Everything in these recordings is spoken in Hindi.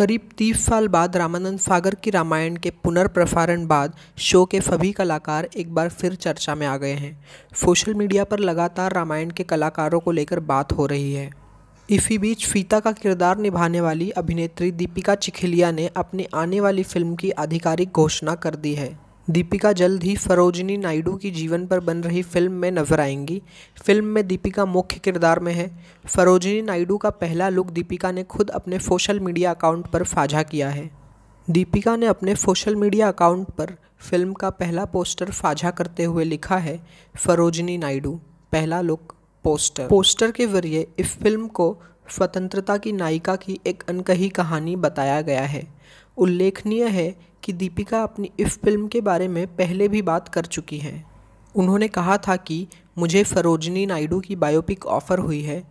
करीब तीस साल बाद रामानंद सागर की रामायण के पुनर्प्रसारण बाद शो के सभी कलाकार एक बार फिर चर्चा में आ गए हैं सोशल मीडिया पर लगातार रामायण के कलाकारों को लेकर बात हो रही है इसी बीच फीता का किरदार निभाने वाली अभिनेत्री दीपिका चिखिलिया ने अपनी आने वाली फिल्म की आधिकारिक घोषणा कर दी है दीपिका जल्द ही सरोजिनी नायडू की जीवन पर बन रही फिल्म में नजर आएंगी फिल्म में दीपिका मुख्य किरदार में है सरोजिनी नायडू का पहला लुक दीपिका ने खुद अपने सोशल मीडिया अकाउंट पर साझा किया है दीपिका ने अपने सोशल मीडिया अकाउंट पर फिल्म का पहला पोस्टर साझा करते हुए लिखा है सरोजिनी नायडू पहला लुक पोस्टर पोस्टर के जरिए इस फिल्म को स्वतंत्रता की नायिका की एक अनकही कहानी बताया गया है उल्लेखनीय है कि दीपिका अपनी इफ़ फिल्म के बारे में पहले भी बात कर चुकी हैं उन्होंने कहा था कि मुझे फरोजनी नायडू की बायोपिक ऑफ़र हुई है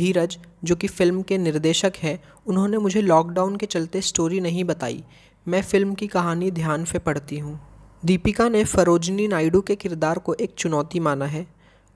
धीरज जो कि फ़िल्म के निर्देशक हैं उन्होंने मुझे लॉकडाउन के चलते स्टोरी नहीं बताई मैं फ़िल्म की कहानी ध्यान से पढ़ती हूँ दीपिका ने फरोजनी नायडू के किरदार को एक चुनौती माना है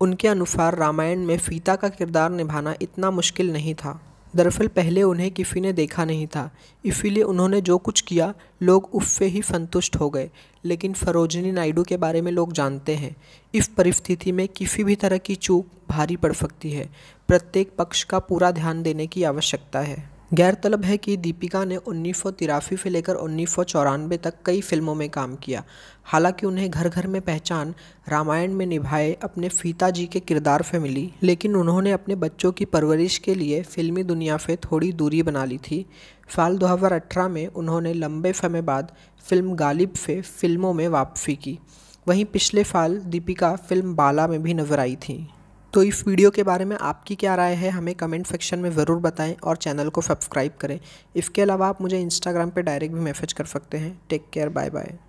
उनके अनुसार रामायण में फीता का किरदार निभाना इतना मुश्किल नहीं था दरअसल पहले उन्हें किसी ने देखा नहीं था इसीलिए उन्होंने जो कुछ किया लोग उससे ही संतुष्ट हो गए लेकिन फरोजनी नायडू के बारे में लोग जानते हैं इस परिस्थिति में किसी भी तरह की चूक भारी पड़ सकती है प्रत्येक पक्ष का पूरा ध्यान देने की आवश्यकता है गैरतलब है कि दीपिका ने उन्नीस सौ से लेकर उन्नीस तक कई फिल्मों में काम किया हालांकि उन्हें घर घर में पहचान रामायण में निभाए अपने फीता जी के किरदार से मिली लेकिन उन्होंने अपने बच्चों की परवरिश के लिए फिल्मी दुनिया से थोड़ी दूरी बना ली थी साल 2018 में उन्होंने लंबे समय बाद फिल्म गालिब से फिल्मों में वापसी की वहीं पिछले साल दीपिका फिल्म बाला में भी नजर आई थी तो इस वीडियो के बारे में आपकी क्या राय है हमें कमेंट सेक्शन में ज़रूर बताएं और चैनल को सब्सक्राइब करें इसके अलावा आप मुझे इंस्टाग्राम पर डायरेक्ट भी मैसेज कर सकते हैं टेक केयर बाय बाय